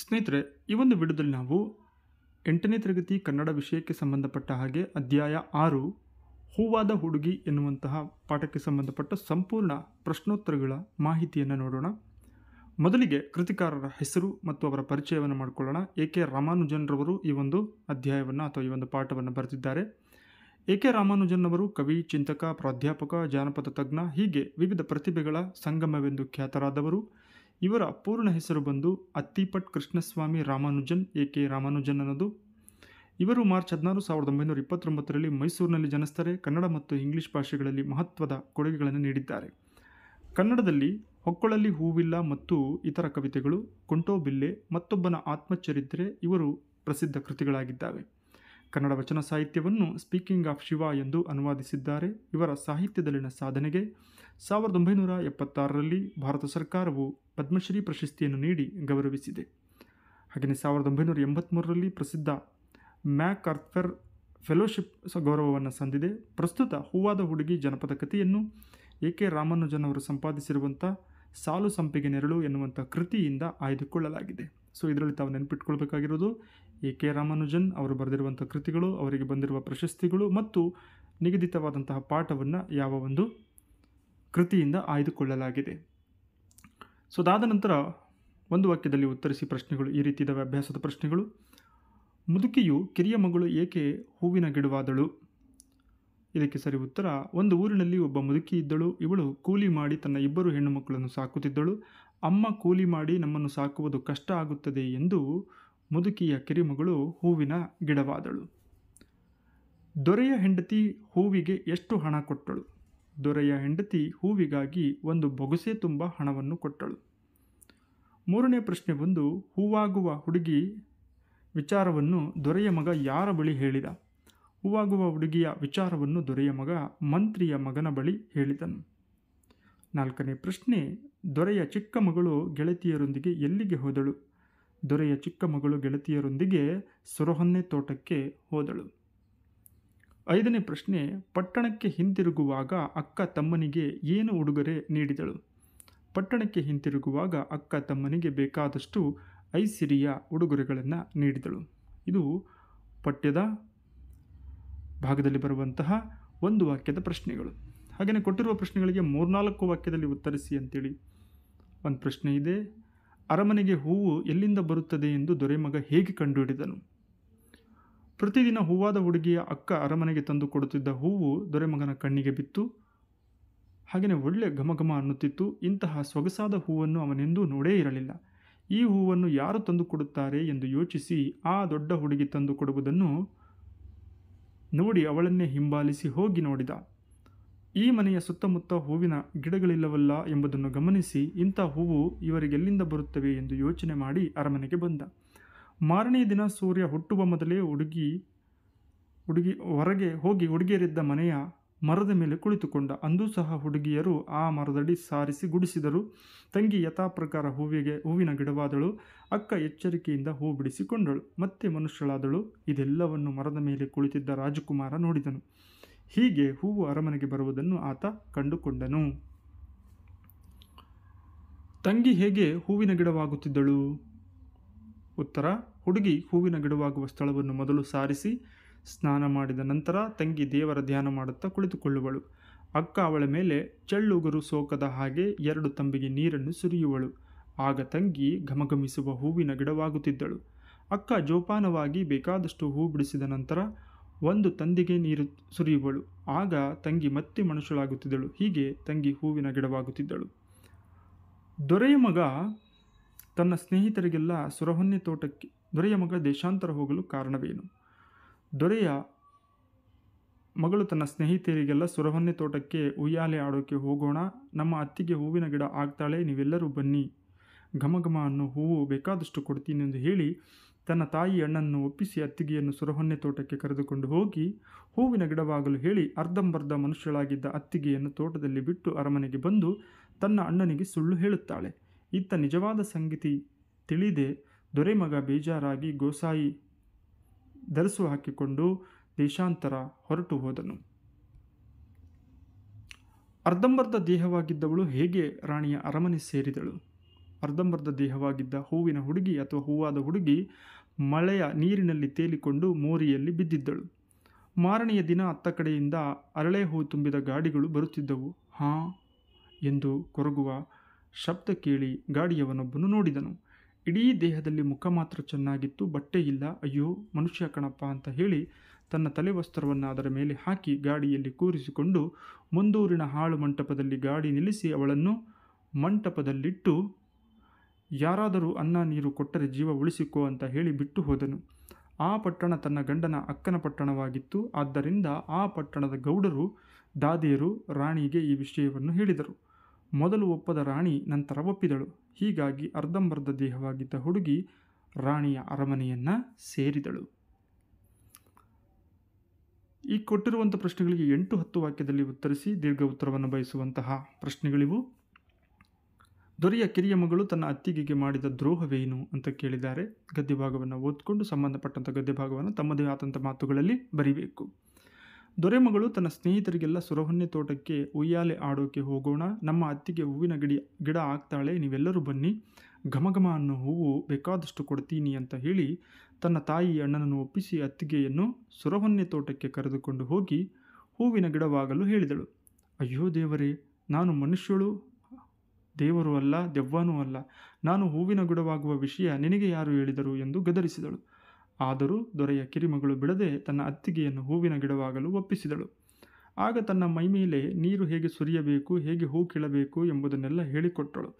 ಸ್ನೇಹಿತರೆ ಈ ಒಂದು ವಿಡಿಯೋದಲ್ಲಿ ನಾವು ಎಂಟನೇ ತರಗತಿ ಕನ್ನಡ ವಿಷಯಕ್ಕೆ ಸಂಬಂಧಪಟ್ಟ ಹಾಗೆ ಅಧ್ಯಾಯ ಆರು ಹೂವಾದ ಹುಡುಗಿ ಎನ್ನುವಂತಹ ಪಾಠಕ್ಕೆ ಸಂಬಂಧಪಟ್ಟ ಸಂಪೂರ್ಣ ಪ್ರಶ್ನೋತ್ತರಗಳ ಮಾಹಿತಿಯನ್ನು ನೋಡೋಣ ಮೊದಲಿಗೆ ಕೃತಿಕಾರರ ಹೆಸರು ಮತ್ತು ಅವರ ಪರಿಚಯವನ್ನು ಮಾಡಿಕೊಳ್ಳೋಣ ಎ ಕೆ ರಾಮಾನುಜನ್ರವರು ಈ ಒಂದು ಅಧ್ಯಾಯವನ್ನು ಅಥವಾ ಈ ಒಂದು ಪಾಠವನ್ನು ಬರೆದಿದ್ದಾರೆ ಎ ಕೆ ರಾಮಾನುಜನ್ ಅವರು ಕವಿ ಚಿಂತಕ ಪ್ರಾಧ್ಯಾಪಕ ಜಾನಪದ ತಜ್ಞ ಹೀಗೆ ವಿವಿಧ ಪ್ರತಿಭೆಗಳ ಸಂಗಮವೆಂದು ಖ್ಯಾತರಾದವರು ಇವರ ಪೂರ್ಣ ಹೆಸರು ಬಂದು ಅತ್ತಿಪಟ್ ಕೃಷ್ಣಸ್ವಾಮಿ ರಾಮಾನುಜನ್ ಎ ಕೆ ರಾಮಾನುಜನ್ ಅನ್ನೋದು ಇವರು ಮಾರ್ಚ್ ಹದಿನಾರು ಸಾವಿರದ ಒಂಬೈನೂರ ಇಪ್ಪತ್ತೊಂಬತ್ತರಲ್ಲಿ ಮೈಸೂರಿನಲ್ಲಿ ಜನಿಸ್ತಾರೆ ಕನ್ನಡ ಮತ್ತು ಇಂಗ್ಲಿಷ್ ಭಾಷೆಗಳಲ್ಲಿ ಮಹತ್ವದ ಕೊಡುಗೆಗಳನ್ನು ನೀಡಿದ್ದಾರೆ ಕನ್ನಡದಲ್ಲಿ ಹೊಕ್ಕೊಳಲ್ಲಿ ಹೂವಿಲ್ಲ ಮತ್ತು ಇತರ ಕವಿತೆಗಳು ಕೊಂಟೋಬಿಲ್ಲೆ ಮತ್ತೊಬ್ಬನ ಆತ್ಮಚರಿತ್ರೆ ಇವರು ಪ್ರಸಿದ್ಧ ಕೃತಿಗಳಾಗಿದ್ದಾವೆ ಕನ್ನಡ ವಚನ ಸಾಹಿತ್ಯವನ್ನು ಸ್ಪೀಕಿಂಗ್ ಆಫ್ ಶಿವ ಎಂದು ಅನುವಾದಿಸಿದ್ದಾರೆ ಇವರ ಸಾಹಿತ್ಯದಲ್ಲಿನ ಸಾಧನೆಗೆ ಸಾವಿರದ ಒಂಬೈನೂರ ಎಪ್ಪತ್ತಾರರಲ್ಲಿ ಭಾರತ ಸರ್ಕಾರವು ಪದ್ಮಶ್ರೀ ಪ್ರಶಸ್ತಿಯನ್ನು ನೀಡಿ ಗೌರವಿಸಿದೆ ಹಾಗೆಯೇ ಸಾವಿರದ ಒಂಬೈನೂರ ಎಂಬತ್ತ್ಮೂರರಲ್ಲಿ ಪ್ರಸಿದ್ಧ ಮ್ಯಾಕ್ ಅರ್ಥರ್ ಫೆಲೋಶಿಪ್ ಗೌರವವನ್ನು ಸಂದಿದೆ ಪ್ರಸ್ತುತ ಹೂವಾದ ಹುಡುಗಿ ಜನಪದ ಕಥೆಯನ್ನು ಎ ಕೆ ರಾಮಾನುಜನ್ ಅವರು ಸಂಪಾದಿಸಿರುವಂಥ ಸಾಲು ಸಂಪಿಗೆ ನೆರಳು ಎನ್ನುವಂಥ ಕೃತಿಯಿಂದ ಆಯ್ದುಕೊಳ್ಳಲಾಗಿದೆ ಸೊ ಇದರಲ್ಲಿ ತಾವು ನೆನಪಿಟ್ಕೊಳ್ಬೇಕಾಗಿರೋದು ಎ ಕೆ ರಾಮಾನುಜನ್ ಅವರು ಬರೆದಿರುವಂಥ ಕೃತಿಗಳು ಅವರಿಗೆ ಬಂದಿರುವ ಪ್ರಶಸ್ತಿಗಳು ಮತ್ತು ನಿಗದಿತವಾದಂತಹ ಪಾಠವನ್ನು ಯಾವ ಒಂದು ಕೃತಿಯಿಂದ ಆಯ್ದುಕೊಳ್ಳಲಾಗಿದೆ ಸೊ ಅದಾದ ನಂತರ ಒಂದು ವಾಕ್ಯದಲ್ಲಿ ಉತ್ತರಿಸಿ ಪ್ರಶ್ನೆಗಳು ಈ ರೀತಿ ಅಭ್ಯಾಸದ ಪ್ರಶ್ನೆಗಳು ಮುದುಕಿಯು ಕಿರಿಯ ಮಗಳು ಏಕೆ ಹೂವಿನ ಗಿಡವಾದಳು ಇದಕ್ಕೆ ಸರಿ ಉತ್ತರ ಒಂದು ಊರಿನಲ್ಲಿ ಒಬ್ಬ ಮುದುಕಿ ಇದ್ದಳು ಇವಳು ಕೂಲಿ ಮಾಡಿ ತನ್ನ ಇಬ್ಬರು ಹೆಣ್ಣು ಮಕ್ಕಳನ್ನು ಸಾಕುತ್ತಿದ್ದಳು ಅಮ್ಮ ಕೂಲಿ ಮಾಡಿ ನಮ್ಮನ್ನು ಸಾಕುವುದು ಕಷ್ಟ ಆಗುತ್ತದೆ ಎಂದು ಮುದುಕಿಯ ಕಿರಿಮಗಳು ಹೂವಿನ ಗಿಡವಾದಳು ದೊರೆಯ ಹೆಂಡತಿ ಹೂವಿಗೆ ಎಷ್ಟು ಹಣ ಕೊಟ್ಟಳು ದೊರೆಯ ಹೆಂಡತಿ ಹೂವಿಗಾಗಿ ಒಂದು ಬೊಗಸೆ ತುಂಬ ಹಣವನ್ನು ಕೊಟ್ಟಳು ಮೂರನೇ ಪ್ರಶ್ನೆ ಬಂದು ಹೂವಾಗುವ ಹುಡುಗಿ ವಿಚಾರವನ್ನು ದೊರೆಯ ಮಗ ಯಾರ ಬಳಿ ಹೇಳಿದ ಹೂವಾಗುವ ಹುಡುಗಿಯ ವಿಚಾರವನ್ನು ದೊರೆಯ ಮಗ ಮಂತ್ರಿಯ ಮಗನ ಬಳಿ ಹೇಳಿದನು ನಾಲ್ಕನೇ ಪ್ರಶ್ನೆ ದೊರೆಯ ಚಿಕ್ಕ ಮಗಳು ಗೆಳತಿಯರೊಂದಿಗೆ ಎಲ್ಲಿಗೆ ಹೋದಳು ದೊರೆಯ ಚಿಕ್ಕ ಮಗಳು ಗೆಳತಿಯರೊಂದಿಗೆ ಸೊರಹೊನ್ನೆ ತೋಟಕ್ಕೆ ಹೋದಳು ಐದನೇ ಪ್ರಶ್ನೆ ಪಟ್ಟಣಕ್ಕೆ ಹಿಂತಿರುಗುವಾಗ ಅಕ್ಕ ತಮ್ಮನಿಗೆ ಏನು ಉಡುಗೊರೆ ನೀಡಿದಳು ಪಟ್ಟಣಕ್ಕೆ ಹಿಂತಿರುಗುವಾಗ ಅಕ್ಕ ತಮ್ಮನಿಗೆ ಬೇಕಾದಷ್ಟು ಐಸಿರಿಯ ಉಡುಗೊರೆಗಳನ್ನು ನೀಡಿದಳು ಇದು ಪಠ್ಯದ ಭಾಗದಲ್ಲಿ ಬರುವಂತಹ ಒಂದು ವಾಕ್ಯದ ಪ್ರಶ್ನೆಗಳು ಹಾಗೆಯೇ ಕೊಟ್ಟಿರುವ ಪ್ರಶ್ನೆಗಳಿಗೆ ಮೂರ್ನಾಲ್ಕು ವಾಕ್ಯದಲ್ಲಿ ಉತ್ತರಿಸಿ ಅಂತೇಳಿ ಒಂದು ಪ್ರಶ್ನೆ ಇದೆ ಅರಮನೆಗೆ ಹೂವು ಎಲ್ಲಿಂದ ಬರುತ್ತದೆ ಎಂದು ದೊರೆಮಗ ಹೇಗೆ ಕಂಡುಹಿಡಿದನು ಪ್ರತಿದಿನ ಹೂವಾದ ಹುಡುಗಿಯ ಅಕ್ಕ ಅರಮನೆಗೆ ತಂದು ಕೊಡುತ್ತಿದ್ದ ಹೂವು ದೊರೆಮಗನ ಕಣ್ಣಿಗೆ ಬಿತ್ತು ಹಾಗೆಯೇ ಒಳ್ಳೆ ಘಮಘಮ ಅನ್ನುತ್ತಿತ್ತು ಇಂತಹ ಸೊಗಸಾದ ಹೂವನ್ನು ಅವನೆಂದೂ ನೋಡೇ ಇರಲಿಲ್ಲ ಈ ಹೂವನ್ನು ಯಾರು ತಂದು ಕೊಡುತ್ತಾರೆ ಎಂದು ಯೋಚಿಸಿ ಆ ದೊಡ್ಡ ಹುಡುಗಿ ತಂದು ಕೊಡುವುದನ್ನು ನೋಡಿ ಅವಳನ್ನೇ ಹಿಂಬಾಲಿಸಿ ಹೋಗಿ ನೋಡಿದ ಈ ಮನೆಯ ಸುತ್ತಮುತ್ತ ಹೂವಿನ ಗಿಡಗಳಿಲ್ಲವಲ್ಲ ಎಂಬುದನ್ನು ಗಮನಿಸಿ ಇಂಥ ಹೂವು ಇವರಿಗೆಲ್ಲಿಂದ ಬರುತ್ತವೆ ಎಂದು ಯೋಚನೆ ಮಾಡಿ ಅರಮನೆಗೆ ಬಂದ ಮಾರನೇ ದಿನ ಸೂರ್ಯ ಹುಟ್ಟುವ ಮೊದಲೇ ಹುಡುಗಿ ಹುಡುಗಿ ಹೊರಗೆ ಹೋಗಿ ಹುಡುಗಿಯರಿದ್ದ ಮನೆಯ ಮರದ ಮೇಲೆ ಕುಳಿತುಕೊಂಡ ಅಂದೂ ಸಹ ಹುಡುಗಿಯರು ಆ ಮರದಡಿ ಸಾರಿಸಿ ಗುಡಿಸಿದರು ತಂಗಿ ಯಥಾಪ್ರಕಾರ ಹೂವಿಗೆ ಹೂವಿನ ಗಿಡವಾದಳು ಅಕ್ಕ ಎಚ್ಚರಿಕೆಯಿಂದ ಹೂ ಬಿಡಿಸಿಕೊಂಡಳು ಮತ್ತೆ ಮನುಷ್ಯಳಾದಳು ಇದೆಲ್ಲವನ್ನು ಮರದ ಮೇಲೆ ಕುಳಿತಿದ್ದ ರಾಜಕುಮಾರ ನೋಡಿದನು ಹೀಗೆ ಹೂವು ಅರಮನೆಗೆ ಬರುವುದನ್ನು ಆತ ಕಂಡುಕೊಂಡನು ತಂಗಿ ಹೇಗೆ ಹೂವಿನ ಗಿಡವಾಗುತ್ತಿದ್ದಳು ಉತ್ತರ ಹುಡುಗಿ ಹೂವಿನ ಗಿಡವಾಗುವ ಸ್ಥಳವನ್ನು ಮೊದಲು ಸಾರಿಸಿ ಸ್ನಾನ ಮಾಡಿದ ನಂತರ ತಂಗಿ ದೇವರ ಧ್ಯಾನ ಮಾಡುತ್ತಾ ಕುಳಿತುಕೊಳ್ಳುವಳು ಅಕ್ಕ ಅವಳ ಮೇಲೆ ಚಳ್ಳುಗುರು ಸೋಕದ ಹಾಗೆ ಎರಡು ತಂಬಿಗೆ ನೀರನ್ನು ಸುರಿಯುವಳು ಆಗ ತಂಗಿ ಘಮಘಮಿಸುವ ಹೂವಿನ ಗಿಡವಾಗುತ್ತಿದ್ದಳು ಅಕ್ಕ ಜೋಪಾನವಾಗಿ ಬೇಕಾದಷ್ಟು ಹೂ ಬಿಡಿಸಿದ ನಂತರ ಒಂದು ತಂದಿಗೆ ನೀರು ಸುರಿಯುವಳು ಆಗ ತಂಗಿ ಮತ್ತೆ ಮನುಷ್ಯಳಾಗುತ್ತಿದ್ದಳು ಹೀಗೆ ತಂಗಿ ಹೂವಿನ ಗಿಡವಾಗುತ್ತಿದ್ದಳು ದೊರೆಯ ಮಗ ತನ್ನ ಸ್ನೇಹಿತರಿಗೆಲ್ಲ ಸುರಹೊನ್ನೆ ತೋಟಕ್ಕೆ ದೊರೆಯ ಮಗ ದೇಶಾಂತರ ಹೋಗಲು ಕಾರಣವೇನು ದೊರೆಯ ಮಗಳು ತನ್ನ ಸ್ನೇಹಿತರಿಗೆಲ್ಲ ಸುರಹೊನ್ನೆ ತೋಟಕ್ಕೆ ಉಯ್ಯಾಲೆ ಆಡೋಕ್ಕೆ ಹೋಗೋಣ ನಮ್ಮ ಅತ್ತಿಗೆ ಹೂವಿನ ಗಿಡ ಆಗ್ತಾಳೆ ನೀವೆಲ್ಲರೂ ಬನ್ನಿ ಘಮ ಘಮ ಅನ್ನೋ ಹೂವು ಬೇಕಾದಷ್ಟು ಕೊಡ್ತೀನಿ ಎಂದು ಹೇಳಿ ತನ್ನ ತಾಯಿ ಅಣ್ಣನ್ನು ಒಪ್ಪಿಸಿ ಅತ್ತಿಗೆಯನ್ನು ಸುರಹೊನ್ನೆ ತೋಟಕ್ಕೆ ಕರೆದುಕೊಂಡು ಹೋಗಿ ಹೂವಿನ ಗಿಡವಾಗಲು ಹೇಳಿ ಅರ್ಧಂಬರ್ಧ ಮನುಷ್ಯಳಾಗಿದ್ದ ಅತ್ತಿಗೆಯನ್ನು ತೋಟದಲ್ಲಿ ಬಿಟ್ಟು ಅರಮನೆಗೆ ಬಂದು ತನ್ನ ಅಣ್ಣನಿಗೆ ಸುಳ್ಳು ಹೇಳುತ್ತಾಳೆ ಇತ್ತ ನಿಜವಾದ ಸಂಗತಿ ತಿಳಿದೆ ದೊರೆಮಗ ಬೇಜಾರಾಗಿ ಗೋಸಾಯಿ ಧರಿಸು ಹಾಕಿಕೊಂಡು ದೇಶಾಂತರ ಹೊರಟು ಹೋದನು ಅರ್ಧಂಬರ್ಧ ದೇಹವಾಗಿದ್ದವಳು ಹೇಗೆ ರಾಣಿಯ ಅರಮನೆ ಸೇರಿದಳು ಅರ್ಧಂಬರ್ಧ ದೇಹವಾಗಿದ್ದ ಹೂವಿನ ಹುಡುಗಿ ಅಥವಾ ಹೂವಾದ ಹುಡುಗಿ ಮಳೆಯ ನೀರಿನಲ್ಲಿ ತೇಲಿಕೊಂಡು ಮೋರಿಯಲ್ಲಿ ಬಿದ್ದಿದ್ದಳು ಮಾರನೆಯ ದಿನ ಅತ್ತ ಕಡೆಯಿಂದ ಅರಳೆ ಹೂ ತುಂಬಿದ ಗಾಡಿಗಳು ಬರುತ್ತಿದ್ದವು ಹಾಂ ಎಂದು ಕೊರಗುವ ಶಬ್ದ ಕೇಳಿ ಗಾಡಿಯವನೊಬ್ಬನು ನೋಡಿದನು ಇಡೀ ದೇಹದಲ್ಲಿ ಮುಖ ಮಾತ್ರ ಚೆನ್ನಾಗಿತ್ತು ಬಟ್ಟೆ ಇಲ್ಲ ಅಯ್ಯೋ ಮನುಷ್ಯ ಕಣಪ್ಪ ಅಂತ ಹೇಳಿ ತನ್ನ ವಸ್ತ್ರವನ್ನು ಅದರ ಮೇಲೆ ಹಾಕಿ ಗಾಡಿಯಲ್ಲಿ ಕೂರಿಸಿಕೊಂಡು ಮುಂದೂರಿನ ಹಾಳು ಮಂಟಪದಲ್ಲಿ ಗಾಡಿ ನಿಲ್ಲಿಸಿ ಅವಳನ್ನು ಮಂಟಪದಲ್ಲಿಟ್ಟು ಯಾರಾದರೂ ಅನ್ನ ನೀರು ಕೊಟ್ಟರೆ ಜೀವ ಉಳಿಸಿಕೋ ಅಂತ ಹೇಳಿ ಬಿಟ್ಟು ಹೋದನು ಆ ಪಟ್ಟಣ ತನ್ನ ಗಂಡನ ಅಕ್ಕನ ಪಟ್ಟಣವಾಗಿತ್ತು ಆದ್ದರಿಂದ ಆ ಪಟ್ಟಣದ ಗೌಡರು ದಾದಿಯರು ರಾಣಿಗೆ ಈ ವಿಷಯವನ್ನು ಹೇಳಿದರು ಮೊದಲು ಒಪ್ಪದ ರಾಣಿ ನಂತರ ಒಪ್ಪಿದಳು ಹೀಗಾಗಿ ಅರ್ಧಂಬರ್ಧ ದೇಹವಾಗಿದ್ದ ಹುಡುಗಿ ರಾಣಿಯ ಅರಮನೆಯನ್ನು ಸೇರಿದಳು ಈ ಕೊಟ್ಟಿರುವಂಥ ಪ್ರಶ್ನೆಗಳಿಗೆ ಎಂಟು ಹತ್ತು ವಾಕ್ಯದಲ್ಲಿ ಉತ್ತರಿಸಿ ದೀರ್ಘ ಉತ್ತರವನ್ನು ಬಯಸುವಂತಹ ಪ್ರಶ್ನೆಗಳಿವು ದೊರೆಯ ಕಿರಿಯ ಮಗಳು ತನ್ನ ಅತ್ತಿಗೆಗೆ ಮಾಡಿದ ದ್ರೋಹವೇನು ಅಂತ ಕೇಳಿದ್ದಾರೆ ಗದ್ಯಭಾಗವನ್ನು ಓದ್ಕೊಂಡು ಸಂಬಂಧಪಟ್ಟಂಥ ಗದ್ಯಭಾಗವನ್ನು ತಮ್ಮದೇ ಆದಂಥ ಮಾತುಗಳಲ್ಲಿ ಬರೀಬೇಕು ದೊರೆಮಗಳು ತನ್ನ ಸ್ನೇಹಿತರಿಗೆಲ್ಲ ಸುರಹೊನ್ನೆ ತೋಟಕ್ಕೆ ಉಯ್ಯಾಲೆ ಆಡೋಕೆ ಹೋಗೋಣ ನಮ್ಮ ಅತ್ತಿಗೆ ಹೂವಿನ ಗಿಡ ಗಿಡ ಆಗ್ತಾಳೆ ನೀವೆಲ್ಲರೂ ಬನ್ನಿ ಘಮಘಮ ಅನ್ನೋ ಹೂವು ಬೇಕಾದಷ್ಟು ಕೊಡ್ತೀನಿ ಅಂತ ಹೇಳಿ ತನ್ನ ತಾಯಿ ಅಣ್ಣನನ್ನು ಒಪ್ಪಿಸಿ ಅತ್ತಿಗೆಯನ್ನು ಸುರಹೊನ್ನೆ ತೋಟಕ್ಕೆ ಕರೆದುಕೊಂಡು ಹೋಗಿ ಹೂವಿನ ಗಿಡವಾಗಲು ಹೇಳಿದಳು ಅಯ್ಯೋ ದೇವರೇ ನಾನು ಮನುಷ್ಯಳು ದೇವರು ಅಲ್ಲ ದೆವ್ವನೂ ಅಲ್ಲ ನಾನು ಹೂವಿನ ಗಿಡವಾಗುವ ವಿಷಯ ನಿನಗೆ ಯಾರು ಹೇಳಿದರು ಎಂದು ಗದರಿಸಿದಳು ಆದರೂ ದೊರೆಯ ಕಿರಿಮಗಳು ಬಿಡದೆ ತನ್ನ ಅತ್ತಿಗೆಯನ್ನು ಹೂವಿನ ಗಿಡವಾಗಲು ಒಪ್ಪಿಸಿದಳು ಆಗ ತನ್ನ ಮೈಮೇಲೆ ನೀರು ಹೇಗೆ ಸುರಿಯಬೇಕು ಹೇಗೆ ಹೂ ಕೀಳಬೇಕು ಎಂಬುದನ್ನೆಲ್ಲ ಹೇಳಿಕೊಟ್ಟಳು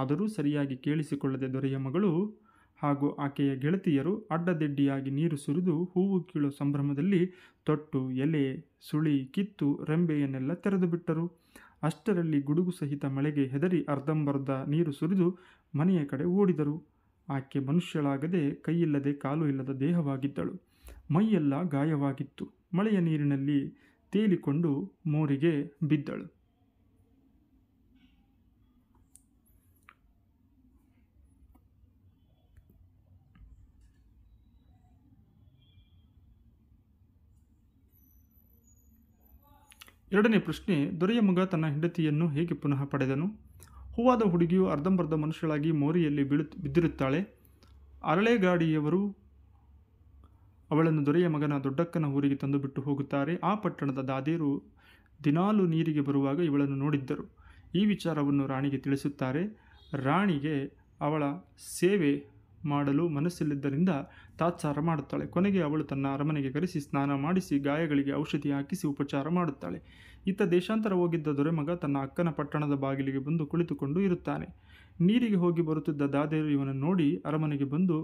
ಆದರೂ ಸರಿಯಾಗಿ ಕೇಳಿಸಿಕೊಳ್ಳದೆ ದೊರೆಯ ಮಗಳು ಹಾಗೂ ಆಕೆಯ ಗೆಳತಿಯರು ಅಡ್ಡದಿಡ್ಡಿಯಾಗಿ ನೀರು ಸುರಿದು ಹೂವು ಕೀಳೋ ಸಂಭ್ರಮದಲ್ಲಿ ತೊಟ್ಟು ಎಲೆ ಸುಳಿ ಕಿತ್ತು ರೆಂಬೆಯನ್ನೆಲ್ಲ ತೆರೆದು ಬಿಟ್ಟರು ಅಷ್ಟರಲ್ಲಿ ಗುಡುಗು ಸಹಿತ ಮಳೆಗೆ ಹೆದರಿ ಅರ್ಧಂಬರ್ಧ ನೀರು ಸುರಿದು ಮನೆಯ ಕಡೆ ಓಡಿದರು ಆಕೆ ಮನುಷ್ಯಳಾಗದೆ ಕೈಯಿಲ್ಲದೆ ಕಾಲು ಇಲ್ಲದ ದೇಹವಾಗಿದ್ದಳು ಮೈಯೆಲ್ಲ ಗಾಯವಾಗಿತ್ತು ಮಳೆಯ ನೀರಿನಲ್ಲಿ ತೇಲಿಕೊಂಡು ಮೋರಿಗೆ ಬಿದ್ದಳು ಎರಡನೇ ಪ್ರಶ್ನೆ ದೊರೆಯ ಮಗ ತನ್ನ ಹೆಂಡತಿಯನ್ನು ಹೇಗೆ ಪುನಃ ಪಡೆದನು ಹೂವಾದ ಹುಡುಗಿಯು ಅರ್ಧಂಬರ್ಧ ಮನುಷ್ಯಳಾಗಿ ಮೋರಿಯಲ್ಲಿ ಬೀಳು ಬಿದ್ದಿರುತ್ತಾಳೆ ಅರಳೆಗಾಡಿಯವರು ಅವಳನ್ನು ದೊರೆಯ ಮಗನ ದೊಡ್ಡಕ್ಕನ ಊರಿಗೆ ತಂದು ಬಿಟ್ಟು ಹೋಗುತ್ತಾರೆ ಆ ಪಟ್ಟಣದ ದಾದಿಯರು ದಿನಾಲು ನೀರಿಗೆ ಬರುವಾಗ ಇವಳನ್ನು ನೋಡಿದ್ದರು ಈ ವಿಚಾರವನ್ನು ರಾಣಿಗೆ ತಿಳಿಸುತ್ತಾರೆ ರಾಣಿಗೆ ಅವಳ ಸೇವೆ ಮಾಡಲು ಮನಸ್ಸಿಲ್ಲದ್ದರಿಂದ ತಾತ್ಸಾರ ಮಾಡುತ್ತಾಳೆ ಕೊನೆಗೆ ಅವಳು ತನ್ನ ಅರಮನೆಗೆ ಕರೆಸಿ ಸ್ನಾನ ಮಾಡಿಸಿ ಗಾಯಗಳಿಗೆ ಔಷಧಿ ಹಾಕಿಸಿ ಉಪಚಾರ ಮಾಡುತ್ತಾಳೆ ಇತ್ತ ದೇಶಾಂತರ ಹೋಗಿದ್ದ ದೊರೆಮಗ ತನ್ನ ಅಕ್ಕನ ಪಟ್ಟಣದ ಬಾಗಿಲಿಗೆ ಬಂದು ಕುಳಿತುಕೊಂಡು ಇರುತ್ತಾನೆ ನೀರಿಗೆ ಹೋಗಿ ಬರುತ್ತಿದ್ದ ದಾದೆಯರು ಇವನನ್ನು ನೋಡಿ ಅರಮನೆಗೆ ಬಂದು